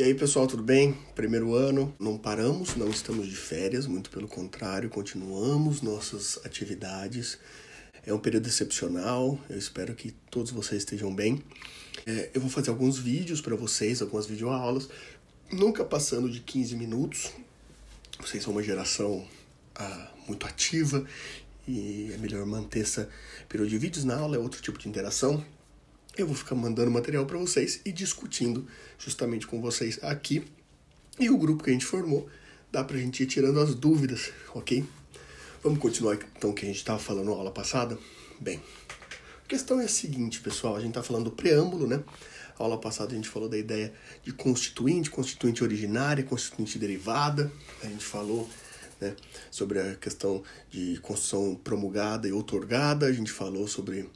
E aí, pessoal, tudo bem? Primeiro ano, não paramos, não estamos de férias, muito pelo contrário, continuamos nossas atividades. É um período excepcional, eu espero que todos vocês estejam bem. É, eu vou fazer alguns vídeos para vocês, algumas videoaulas, nunca passando de 15 minutos. Vocês são uma geração ah, muito ativa e é melhor manter essa período de vídeos na aula, é outro tipo de interação eu vou ficar mandando material para vocês e discutindo justamente com vocês aqui. E o grupo que a gente formou dá para a gente ir tirando as dúvidas, ok? Vamos continuar então que a gente estava falando na aula passada? Bem, a questão é a seguinte, pessoal, a gente está falando do preâmbulo, né? A aula passada a gente falou da ideia de constituinte, constituinte originária, constituinte derivada, a gente falou né, sobre a questão de construção promulgada e outorgada, a gente falou sobre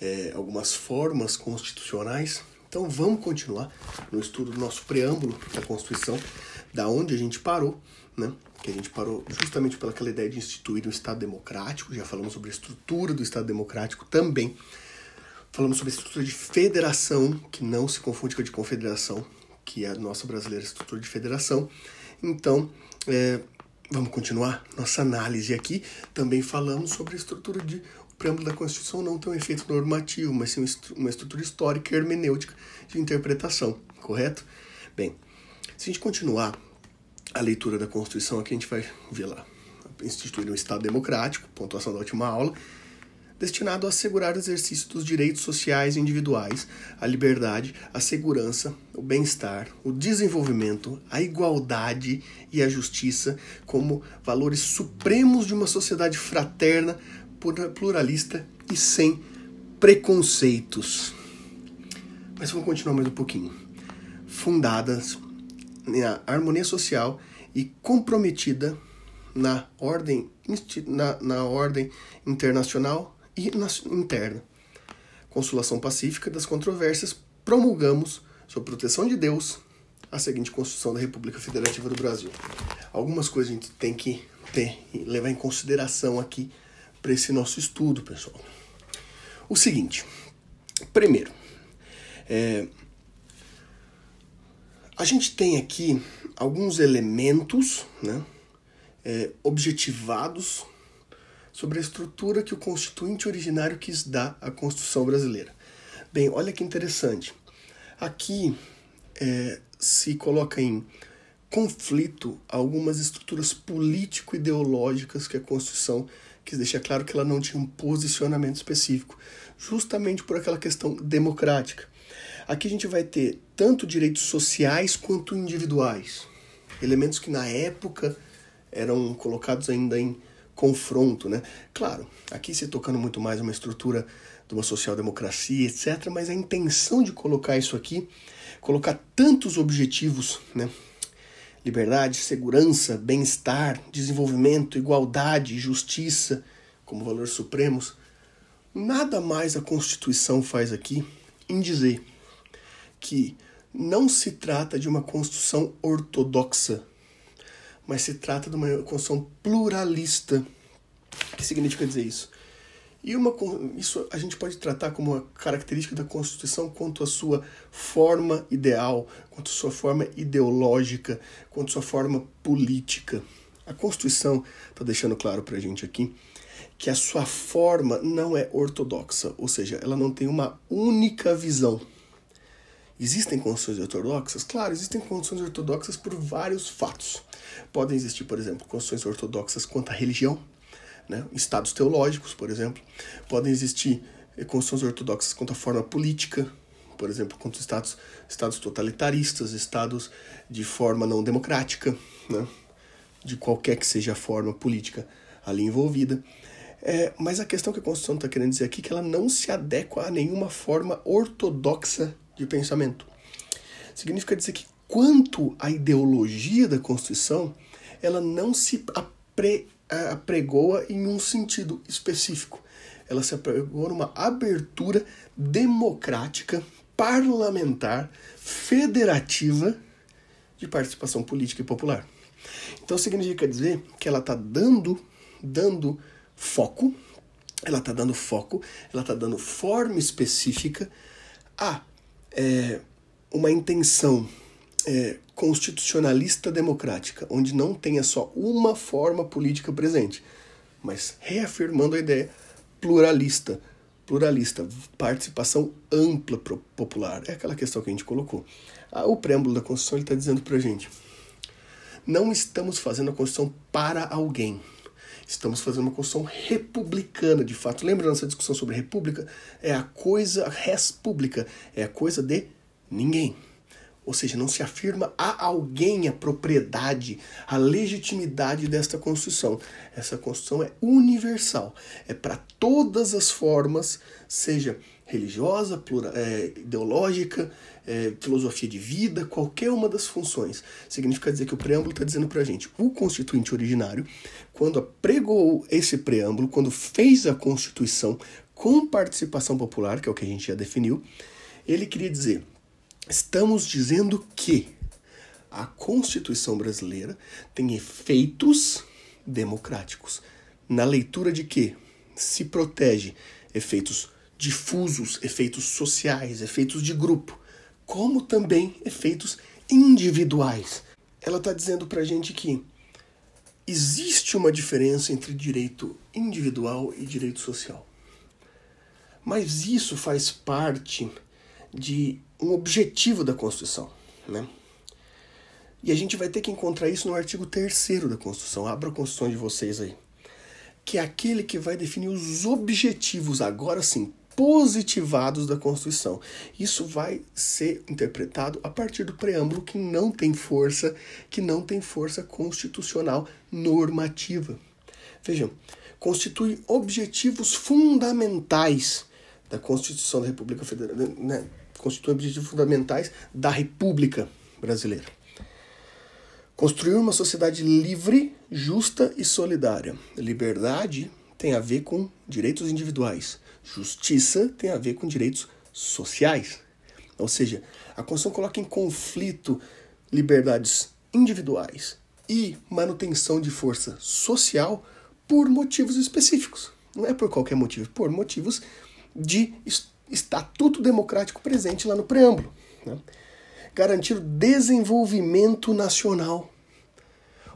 é, algumas formas constitucionais. Então vamos continuar no estudo do nosso preâmbulo da Constituição, da onde a gente parou, né? que a gente parou justamente pelaquela ideia de instituir um Estado democrático, já falamos sobre a estrutura do Estado democrático também. Falamos sobre a estrutura de federação, que não se confunde com a de confederação, que é a nossa brasileira é estrutura de federação. Então, é, Vamos continuar nossa análise aqui. Também falamos sobre a estrutura de o preâmbulo da Constituição não tem um efeito normativo, mas sim uma estrutura histórica e hermenêutica de interpretação, correto? Bem, se a gente continuar a leitura da Constituição, aqui a gente vai ver lá instituir um Estado democrático, pontuação da última aula, destinado a assegurar o exercício dos direitos sociais e individuais, a liberdade, a segurança, o bem-estar, o desenvolvimento, a igualdade e a justiça como valores supremos de uma sociedade fraterna, pluralista e sem preconceitos. Mas vamos continuar mais um pouquinho. Fundadas na harmonia social e comprometida na ordem, na, na ordem internacional e interna. Consolação pacífica das controvérsias, promulgamos, sob proteção de Deus, a seguinte Constituição da República Federativa do Brasil. Algumas coisas a gente tem que ter, levar em consideração aqui para esse nosso estudo, pessoal. O seguinte, primeiro, é, a gente tem aqui alguns elementos né, é, objetivados sobre a estrutura que o constituinte originário quis dar à Constituição brasileira. Bem, olha que interessante. Aqui é, se coloca em conflito algumas estruturas político-ideológicas que a Constituição quis deixar claro que ela não tinha um posicionamento específico, justamente por aquela questão democrática. Aqui a gente vai ter tanto direitos sociais quanto individuais, elementos que na época eram colocados ainda em confronto, né? Claro, aqui se tocando muito mais uma estrutura de uma social-democracia, etc., mas a intenção de colocar isso aqui, colocar tantos objetivos, né? Liberdade, segurança, bem-estar, desenvolvimento, igualdade, justiça como valores supremos, nada mais a Constituição faz aqui em dizer que não se trata de uma Constituição ortodoxa mas se trata de uma construção pluralista. O que significa dizer isso? E uma, isso a gente pode tratar como uma característica da Constituição quanto à sua forma ideal, quanto à sua forma ideológica, quanto à sua forma política. A Constituição está deixando claro para a gente aqui que a sua forma não é ortodoxa, ou seja, ela não tem uma única visão. Existem condições ortodoxas? Claro, existem condições ortodoxas por vários fatos. Podem existir, por exemplo, construções ortodoxas quanto à religião, né? estados teológicos, por exemplo. Podem existir eh, construções ortodoxas quanto à forma política, por exemplo, quanto a estados, estados totalitaristas, estados de forma não democrática, né? de qualquer que seja a forma política ali envolvida. É, mas a questão que a Constituição está querendo dizer aqui é que ela não se adequa a nenhuma forma ortodoxa de pensamento. Significa dizer que Quanto à ideologia da Constituição, ela não se apre, apregoa em um sentido específico. Ela se apregou numa abertura democrática, parlamentar, federativa de participação política e popular. Então significa dizer que ela está dando, dando foco, ela está dando foco, ela está dando forma específica a é, uma intenção é, constitucionalista democrática, onde não tenha só uma forma política presente, mas reafirmando a ideia pluralista, pluralista, participação ampla popular. É aquela questão que a gente colocou. Ah, o preâmbulo da Constituição está dizendo para a gente: não estamos fazendo a Constituição para alguém. Estamos fazendo uma Constituição republicana, de fato. Lembra nossa discussão sobre república? É a coisa, res pública, é a coisa de ninguém. Ou seja, não se afirma a alguém a propriedade, a legitimidade desta construção. Essa construção é universal, é para todas as formas, seja religiosa, plural, é, ideológica, é, filosofia de vida, qualquer uma das funções. Significa dizer que o preâmbulo está dizendo para a gente, o constituinte originário, quando apregou esse preâmbulo, quando fez a constituição com participação popular, que é o que a gente já definiu, ele queria dizer Estamos dizendo que a Constituição brasileira tem efeitos democráticos. Na leitura de que se protege efeitos difusos, efeitos sociais, efeitos de grupo, como também efeitos individuais. Ela está dizendo para a gente que existe uma diferença entre direito individual e direito social. Mas isso faz parte de um objetivo da Constituição, né? E a gente vai ter que encontrar isso no artigo 3 da Constituição. Abra a Constituição de vocês aí. Que é aquele que vai definir os objetivos, agora sim, positivados da Constituição. Isso vai ser interpretado a partir do preâmbulo que não tem força, que não tem força constitucional normativa. Vejam, constitui objetivos fundamentais da Constituição da República Federal, né, constituem objetivos fundamentais da República Brasileira. Construir uma sociedade livre, justa e solidária. Liberdade tem a ver com direitos individuais. Justiça tem a ver com direitos sociais. Ou seja, a Constituição coloca em conflito liberdades individuais e manutenção de força social por motivos específicos. Não é por qualquer motivo, por motivos de estatuto democrático presente lá no preâmbulo. Né? Garantir o desenvolvimento nacional.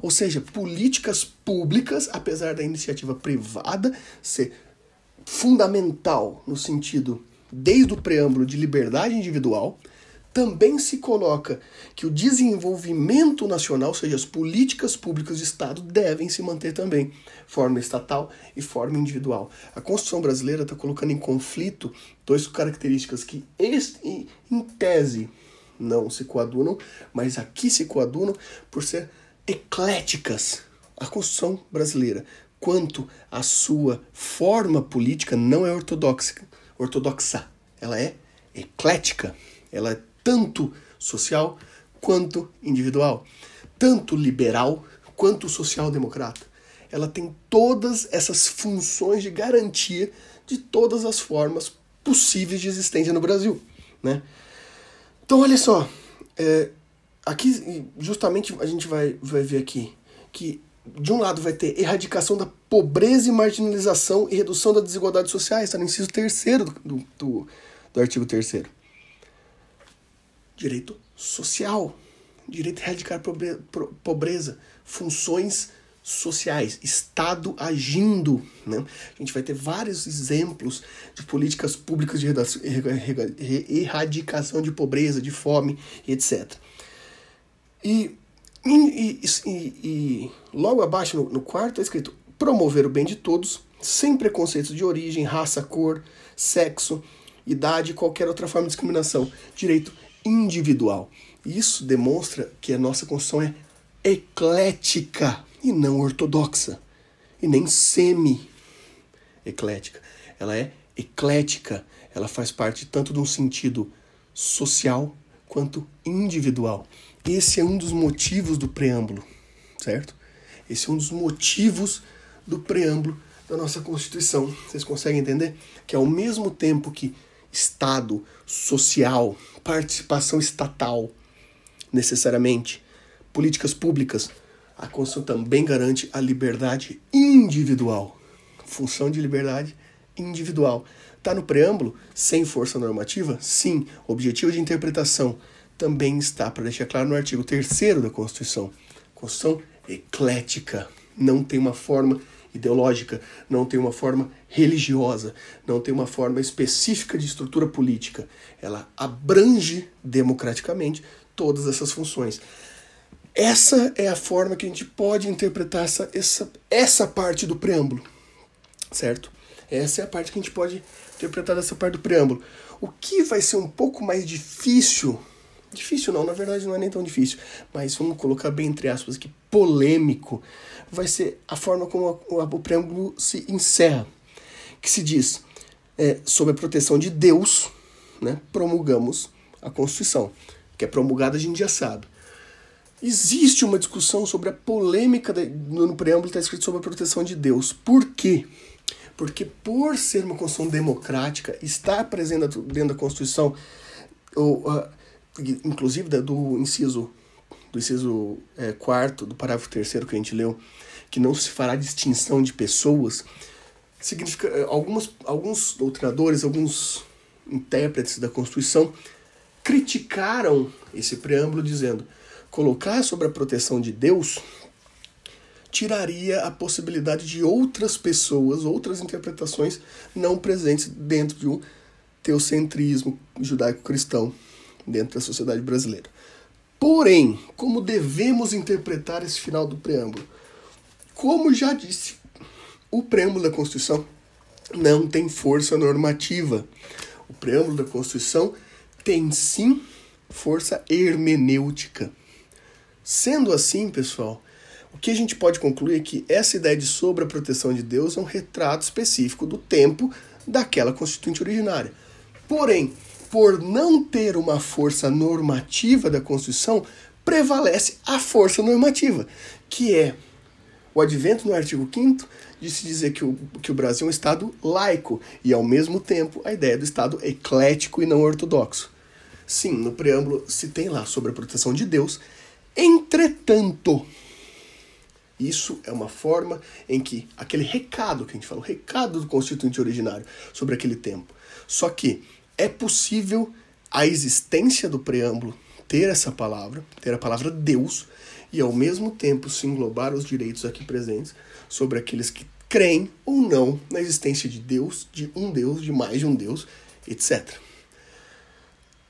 Ou seja, políticas públicas, apesar da iniciativa privada ser fundamental no sentido, desde o preâmbulo, de liberdade individual, também se coloca que o desenvolvimento nacional, ou seja, as políticas públicas de Estado, devem se manter também, forma estatal e forma individual. A Constituição brasileira está colocando em conflito duas características que, em tese, não se coadunam, mas aqui se coadunam por ser ecléticas. A Constituição brasileira, quanto à sua forma política, não é ortodoxa, ortodoxa. ela é eclética, ela tanto social quanto individual, tanto liberal quanto social-democrata. Ela tem todas essas funções de garantia de todas as formas possíveis de existência no Brasil, né? Então olha só, é, aqui justamente a gente vai, vai ver aqui que de um lado vai ter erradicação da pobreza e marginalização e redução das desigualdades sociais, está no inciso terceiro do, do, do artigo terceiro direito social, direito a erradicar pobreza, funções sociais, Estado agindo. Né? A gente vai ter vários exemplos de políticas públicas de erradicação de pobreza, de fome, etc. E, e, e, e logo abaixo, no, no quarto, é escrito promover o bem de todos, sem preconceitos de origem, raça, cor, sexo, idade e qualquer outra forma de discriminação. Direito individual. Isso demonstra que a nossa construção é eclética e não ortodoxa, e nem semi-eclética. Ela é eclética, ela faz parte tanto de um sentido social quanto individual. Esse é um dos motivos do preâmbulo, certo? Esse é um dos motivos do preâmbulo da nossa Constituição. Vocês conseguem entender que ao mesmo tempo que Estado, social, participação estatal, necessariamente. Políticas públicas. A Constituição também garante a liberdade individual. Função de liberdade individual. Está no preâmbulo? Sem força normativa? Sim. Objetivo de interpretação também está, para deixar claro, no artigo 3 da Constituição. Constituição eclética. Não tem uma forma ideológica, não tem uma forma religiosa, não tem uma forma específica de estrutura política. Ela abrange democraticamente todas essas funções. Essa é a forma que a gente pode interpretar essa, essa, essa parte do preâmbulo, certo? Essa é a parte que a gente pode interpretar dessa parte do preâmbulo. O que vai ser um pouco mais difícil Difícil não, na verdade não é nem tão difícil, mas vamos colocar bem entre aspas aqui, polêmico, vai ser a forma como a, o preâmbulo se encerra, que se diz, é, sob a proteção de Deus, né, promulgamos a Constituição, que é promulgada a gente já sabe. Existe uma discussão sobre a polêmica de, no preâmbulo está escrito sobre a proteção de Deus. Por quê? Porque por ser uma Constituição democrática, está presente dentro da Constituição ou, uh, inclusive do inciso do inciso é, quarto do parágrafo terceiro que a gente leu, que não se fará distinção de pessoas, significa é, algumas, alguns doutrinadores, alguns intérpretes da Constituição criticaram esse preâmbulo dizendo colocar sobre a proteção de Deus tiraria a possibilidade de outras pessoas, outras interpretações não presentes dentro de um teocentrismo judaico-cristão dentro da sociedade brasileira. Porém, como devemos interpretar esse final do preâmbulo? Como já disse, o preâmbulo da Constituição não tem força normativa. O preâmbulo da Constituição tem sim força hermenêutica. Sendo assim, pessoal, o que a gente pode concluir é que essa ideia de sobre a proteção de Deus é um retrato específico do tempo daquela constituinte originária. Porém, por não ter uma força normativa da Constituição, prevalece a força normativa, que é o advento no artigo 5 de se dizer que o, que o Brasil é um Estado laico e, ao mesmo tempo, a ideia do Estado eclético e não ortodoxo. Sim, no preâmbulo se tem lá sobre a proteção de Deus, entretanto. Isso é uma forma em que aquele recado que a gente fala, o recado do constituinte originário sobre aquele tempo. Só que é possível a existência do preâmbulo ter essa palavra, ter a palavra Deus, e ao mesmo tempo se englobar os direitos aqui presentes sobre aqueles que creem ou não na existência de Deus, de um Deus, de mais de um Deus, etc.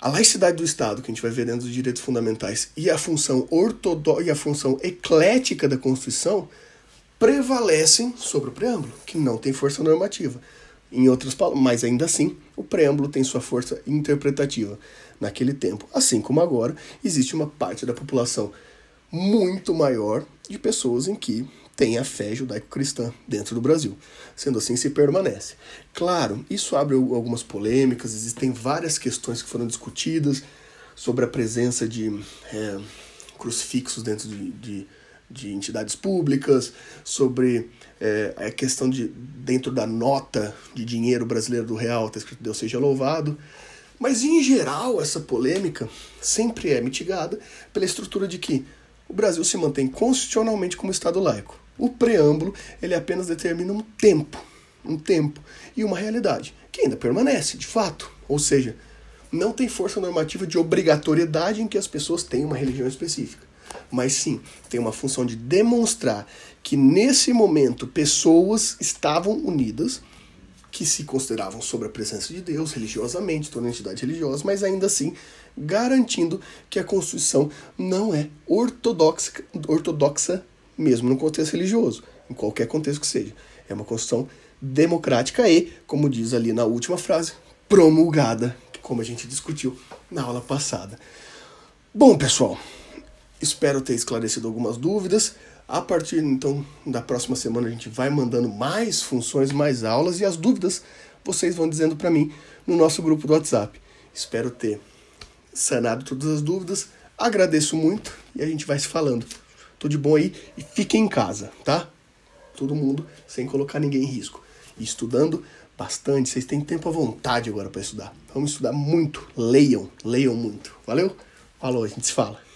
A laicidade do Estado, que a gente vai ver dentro dos direitos fundamentais, e a função ortodoxa e a função eclética da Constituição prevalecem sobre o preâmbulo, que não tem força normativa. Em outras palavras, mas ainda assim, o preâmbulo tem sua força interpretativa. Naquele tempo, assim como agora, existe uma parte da população muito maior de pessoas em que tem a fé judaico-cristã dentro do Brasil. Sendo assim, se permanece. Claro, isso abre algumas polêmicas, existem várias questões que foram discutidas sobre a presença de é, crucifixos dentro de, de de entidades públicas, sobre é, a questão de, dentro da nota de dinheiro brasileiro do real, está escrito Deus seja louvado. Mas, em geral, essa polêmica sempre é mitigada pela estrutura de que o Brasil se mantém constitucionalmente como Estado laico. O preâmbulo ele apenas determina um tempo, um tempo e uma realidade, que ainda permanece, de fato. Ou seja, não tem força normativa de obrigatoriedade em que as pessoas tenham uma religião específica mas sim tem uma função de demonstrar que nesse momento pessoas estavam unidas que se consideravam sobre a presença de Deus religiosamente, toda entidade religiosa, mas ainda assim garantindo que a Constituição não é ortodoxa, ortodoxa mesmo no contexto religioso, em qualquer contexto que seja. É uma Constituição democrática e, como diz ali na última frase, promulgada, como a gente discutiu na aula passada. Bom, pessoal, Espero ter esclarecido algumas dúvidas. A partir então da próxima semana a gente vai mandando mais funções, mais aulas e as dúvidas vocês vão dizendo para mim no nosso grupo do WhatsApp. Espero ter sanado todas as dúvidas. Agradeço muito e a gente vai se falando. Tudo de bom aí e fiquem em casa, tá? Todo mundo sem colocar ninguém em risco. E estudando bastante, vocês têm tempo à vontade agora para estudar. Vamos estudar muito, leiam, leiam muito. Valeu? Falou, a gente se fala.